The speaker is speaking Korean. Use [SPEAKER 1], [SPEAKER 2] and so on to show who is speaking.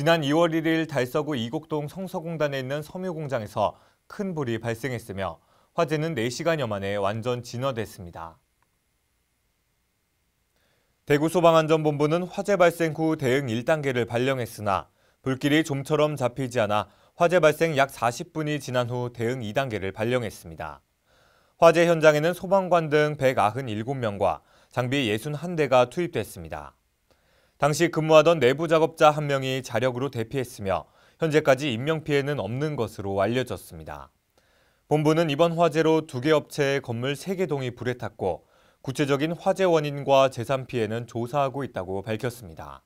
[SPEAKER 1] 지난 2월 1일 달서구 이곡동 성서공단에 있는 섬유공장에서 큰 불이 발생했으며 화재는 4시간여 만에 완전 진화됐습니다. 대구소방안전본부는 화재 발생 후 대응 1단계를 발령했으나 불길이 좀처럼 잡히지 않아 화재 발생 약 40분이 지난 후 대응 2단계를 발령했습니다. 화재 현장에는 소방관 등 197명과 장비 61대가 투입됐습니다. 당시 근무하던 내부 작업자 한 명이 자력으로 대피했으며 현재까지 인명피해는 없는 것으로 알려졌습니다. 본부는 이번 화재로 두 개 업체의 건물 3개 동이 불에 탔고 구체적인 화재 원인과 재산 피해는 조사하고 있다고 밝혔습니다.